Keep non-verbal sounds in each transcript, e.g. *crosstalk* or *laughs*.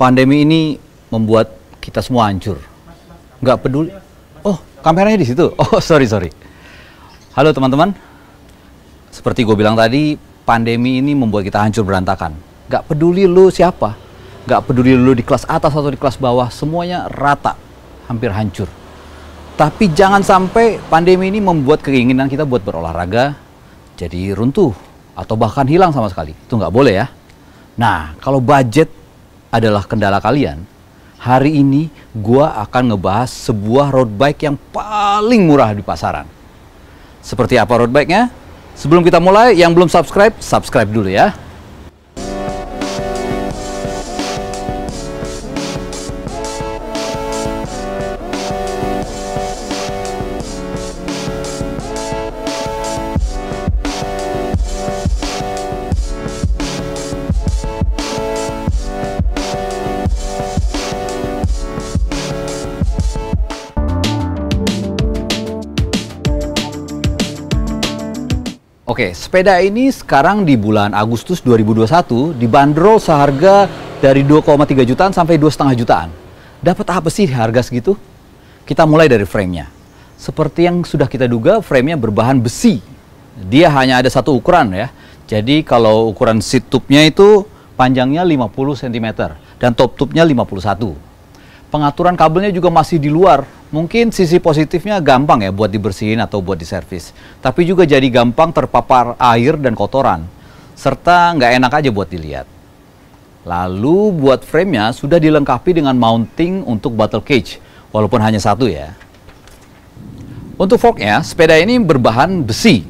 pandemi ini membuat kita semua hancur. Nggak peduli. Oh, kameranya di situ. *laughs* Oh, sorry, sorry. Halo teman-teman. Seperti gue bilang tadi, pandemi ini membuat kita hancur berantakan. Nggak peduli lu siapa. Nggak peduli lu di kelas atas atau di kelas bawah. Semuanya rata. Hampir hancur. Tapi jangan sampai pandemi ini membuat keinginan kita buat berolahraga jadi runtuh atau bahkan hilang sama sekali. Itu nggak boleh ya. Nah, kalau budget adalah kendala kalian, hari ini gua akan ngebahas sebuah road bike yang paling murah di pasaran. Seperti apa road bike-nya? Sebelum kita mulai, yang belum subscribe, subscribe dulu ya. Oke, sepeda ini sekarang di bulan Agustus 2021 dibanderol seharga dari 2,3 jutaan sampai 2,5 jutaan. Dapat apa sih harga segitu? Kita mulai dari framenya. Seperti yang sudah kita duga, framenya berbahan besi. Dia hanya ada satu ukuran ya. Jadi kalau ukuran seat tube-nya itu panjangnya 50 cm dan top tube-nya 51. Pengaturan kabelnya juga masih di luar, Mungkin sisi positifnya gampang ya buat dibersihin atau buat diservis. Tapi juga jadi gampang terpapar air dan kotoran. Serta nggak enak aja buat dilihat. Lalu buat framenya sudah dilengkapi dengan mounting untuk battle cage, walaupun hanya satu ya. Untuk forknya, sepeda ini berbahan besi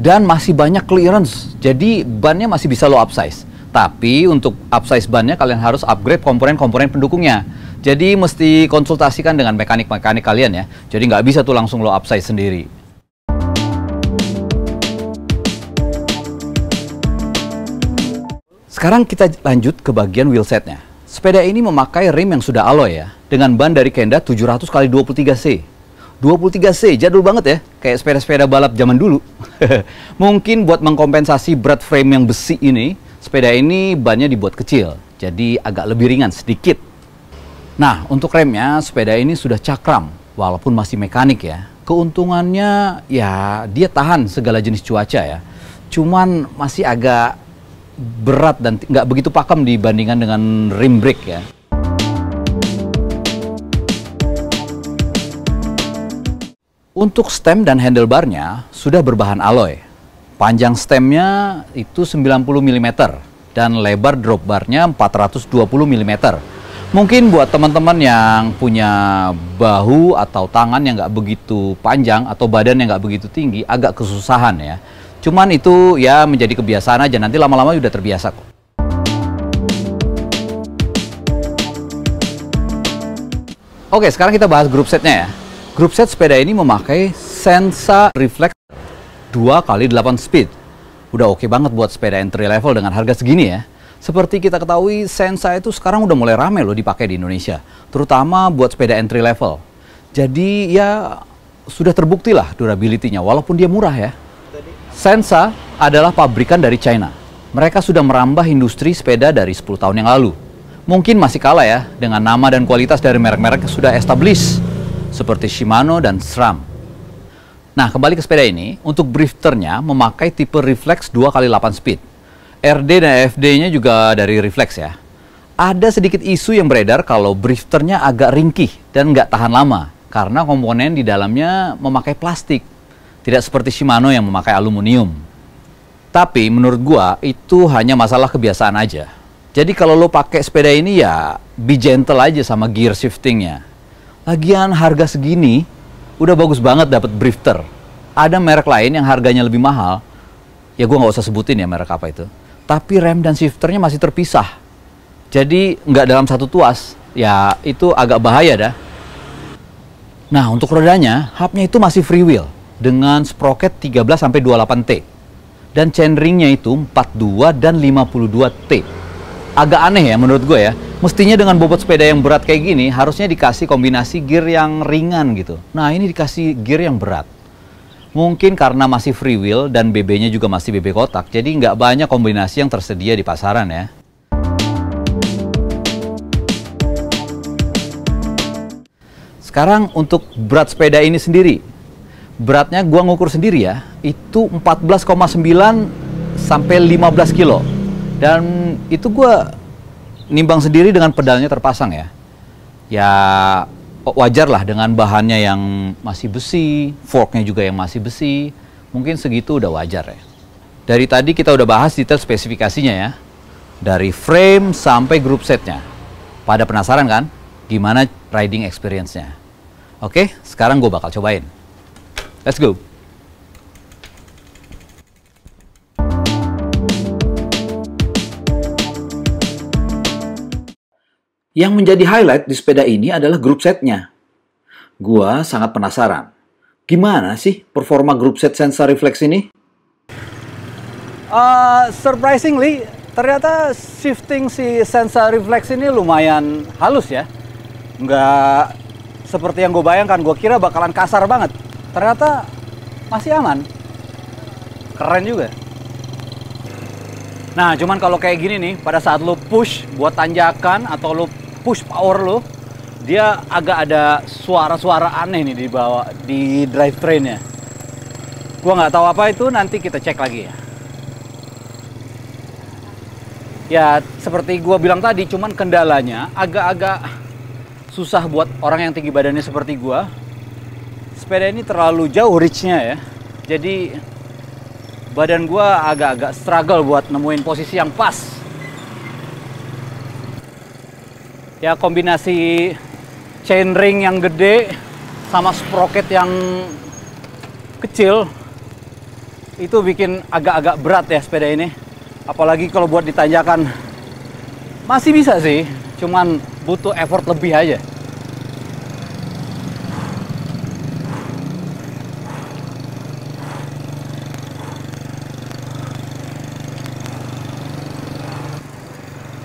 dan masih banyak clearance, jadi bannya masih bisa lo upsize. Tapi untuk upsize bannya kalian harus upgrade komponen-komponen pendukungnya. Jadi mesti konsultasikan dengan mekanik-mekanik kalian ya. Jadi nggak bisa tuh langsung lo upsize sendiri. Sekarang kita lanjut ke bagian wheelsetnya. Sepeda ini memakai rim yang sudah alloy ya, dengan ban dari Kenda 700 kali 23C. 23C jadul banget ya, kayak sepeda-sepeda balap zaman dulu. *laughs* Mungkin buat mengkompensasi berat frame yang besi ini, Sepeda ini bannya dibuat kecil, jadi agak lebih ringan sedikit. Nah, untuk remnya, sepeda ini sudah cakram, walaupun masih mekanik ya. Keuntungannya, ya dia tahan segala jenis cuaca ya. Cuman masih agak berat dan nggak begitu pakem dibandingkan dengan rim brake ya. Untuk stem dan handlebarnya sudah berbahan alloy Panjang stemnya itu 90 mm dan lebar drop barnya 420 mm. Mungkin buat teman-teman yang punya bahu atau tangan yang nggak begitu panjang atau badan yang nggak begitu tinggi agak kesusahan ya. Cuman itu ya menjadi kebiasaan aja, nanti lama-lama udah terbiasa kok. Oke, sekarang kita bahas grup setnya ya. Grup set sepeda ini memakai Sensa Reflex 2 kali 8 speed. Udah oke okay banget buat sepeda entry level dengan harga segini ya. Seperti kita ketahui, Sensa itu sekarang udah mulai rame loh dipakai di Indonesia, terutama buat sepeda entry level. Jadi ya sudah terbukti lah durability-nya walaupun dia murah ya. Sensa adalah pabrikan dari China. Mereka sudah merambah industri sepeda dari 10 tahun yang lalu. Mungkin masih kalah ya dengan nama dan kualitas dari merek-merek sudah established seperti Shimano dan SRAM. Nah, kembali ke sepeda ini, untuk brifternya memakai tipe reflex 2x8 speed. RD dan FD-nya juga dari reflex ya. Ada sedikit isu yang beredar kalau brifternya agak ringkih dan nggak tahan lama karena komponen di dalamnya memakai plastik. Tidak seperti Shimano yang memakai aluminium. Tapi menurut gua itu hanya masalah kebiasaan aja. Jadi kalau lo pakai sepeda ini ya be gentle aja sama gear shiftingnya. Lagian harga segini udah bagus banget dapat brifter. Ada merek lain yang harganya lebih mahal, ya gue nggak usah sebutin ya merek apa itu. Tapi rem dan shifternya masih terpisah. Jadi nggak dalam satu tuas, ya itu agak bahaya dah. Nah untuk rodanya, hubnya itu masih freewheel dengan sprocket 13-28T. Dan chainringnya itu 42 dan 52T agak aneh ya menurut gue ya. Mestinya dengan bobot sepeda yang berat kayak gini harusnya dikasih kombinasi gear yang ringan gitu. Nah ini dikasih gear yang berat. Mungkin karena masih free wheel dan BB-nya juga masih BB kotak, jadi nggak banyak kombinasi yang tersedia di pasaran ya. Sekarang untuk berat sepeda ini sendiri, beratnya gua ngukur sendiri ya, itu 14,9 sampai 15 kilo dan itu gue nimbang sendiri dengan pedalnya terpasang ya ya wajar lah dengan bahannya yang masih besi forknya juga yang masih besi mungkin segitu udah wajar ya dari tadi kita udah bahas detail spesifikasinya ya dari frame sampai group setnya pada penasaran kan gimana riding experience-nya oke sekarang gue bakal cobain let's go Yang menjadi highlight di sepeda ini adalah grup setnya. Gua sangat penasaran. Gimana sih performa grup set sensor reflex ini? Uh, surprisingly, ternyata shifting si sensor reflex ini lumayan halus ya. Nggak seperti yang gue bayangkan. Gue kira bakalan kasar banget. Ternyata masih aman. Keren juga. Nah, cuman kalau kayak gini nih, pada saat lo push buat tanjakan atau lo push power lo dia agak ada suara-suara aneh nih di bawah di drivetrainnya gua nggak tahu apa itu nanti kita cek lagi ya ya seperti gua bilang tadi cuman kendalanya agak-agak susah buat orang yang tinggi badannya seperti gua sepeda ini terlalu jauh reachnya ya jadi badan gua agak-agak struggle buat nemuin posisi yang pas ya kombinasi chain ring yang gede sama sprocket yang kecil itu bikin agak-agak berat ya sepeda ini apalagi kalau buat ditanjakan masih bisa sih cuman butuh effort lebih aja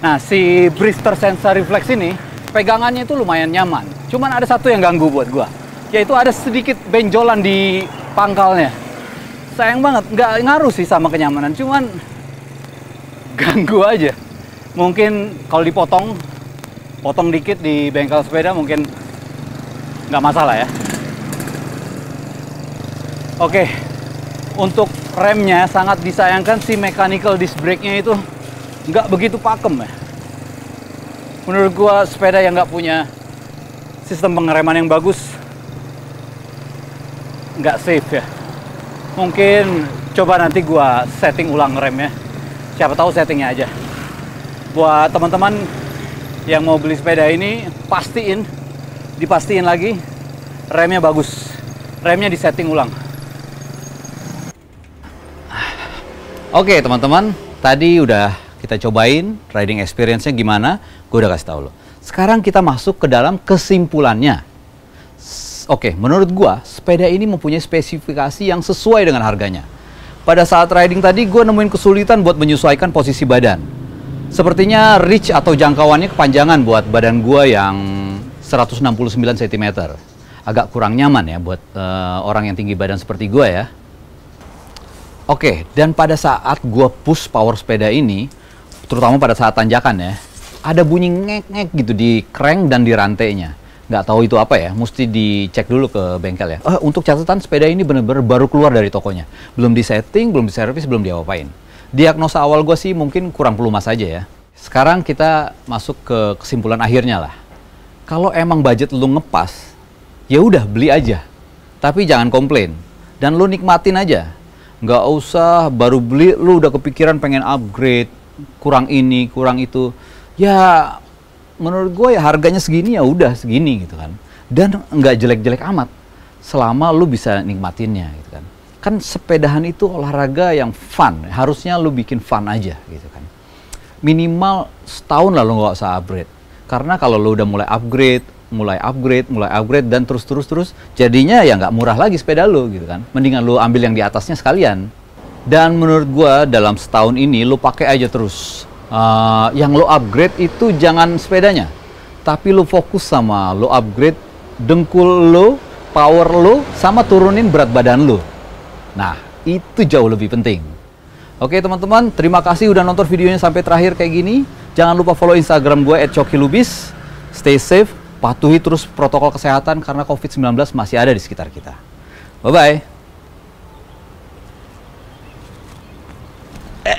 Nah, si Brister Sensor Reflex ini pegangannya itu lumayan nyaman. Cuman ada satu yang ganggu buat gua, yaitu ada sedikit benjolan di pangkalnya. Sayang banget, nggak ngaruh sih sama kenyamanan, cuman ganggu aja. Mungkin kalau dipotong, potong dikit di bengkel sepeda mungkin nggak masalah ya. Oke, untuk remnya sangat disayangkan si mechanical disc brake-nya itu nggak begitu pakem ya. Menurut gua sepeda yang nggak punya sistem pengereman yang bagus nggak safe ya. Mungkin coba nanti gua setting ulang remnya. Siapa tahu settingnya aja. Buat teman-teman yang mau beli sepeda ini pastiin dipastiin lagi remnya bagus. Remnya disetting ulang. Oke, teman-teman, tadi udah kita cobain riding experience-nya gimana, gue udah kasih tau lo. Sekarang kita masuk ke dalam kesimpulannya. Oke, menurut gue, sepeda ini mempunyai spesifikasi yang sesuai dengan harganya. Pada saat riding tadi, gue nemuin kesulitan buat menyesuaikan posisi badan. Sepertinya reach atau jangkauannya kepanjangan buat badan gue yang 169 cm. Agak kurang nyaman ya buat uh, orang yang tinggi badan seperti gue ya. Oke, okay, dan pada saat gue push power sepeda ini, terutama pada saat tanjakan ya, ada bunyi ngek-ngek gitu di crank dan di rantainya. Nggak tahu itu apa ya, mesti dicek dulu ke bengkel ya. oh, untuk catatan sepeda ini benar-benar baru keluar dari tokonya. Belum disetting, belum diservis, belum diapain. Diagnosa awal gue sih mungkin kurang pelumas aja ya. Sekarang kita masuk ke kesimpulan akhirnya lah. Kalau emang budget lu ngepas, ya udah beli aja. Tapi jangan komplain. Dan lu nikmatin aja. Nggak usah baru beli lu udah kepikiran pengen upgrade, kurang ini kurang itu ya menurut gue ya harganya segini ya udah segini gitu kan dan nggak jelek-jelek amat selama lu bisa nikmatinnya gitu kan kan sepedahan itu olahraga yang fun harusnya lu bikin fun aja gitu kan minimal setahun lah lu nggak usah upgrade karena kalau lu udah mulai upgrade mulai upgrade mulai upgrade dan terus terus terus jadinya ya nggak murah lagi sepeda lu gitu kan mendingan lu ambil yang di atasnya sekalian dan menurut gue dalam setahun ini lo pakai aja terus. Uh, yang lo upgrade itu jangan sepedanya, tapi lo fokus sama lo upgrade dengkul lo, power lo, sama turunin berat badan lo. Nah, itu jauh lebih penting. Oke teman-teman, terima kasih udah nonton videonya sampai terakhir kayak gini. Jangan lupa follow Instagram gue @cokilubis. Stay safe, patuhi terus protokol kesehatan karena COVID-19 masih ada di sekitar kita. Bye-bye.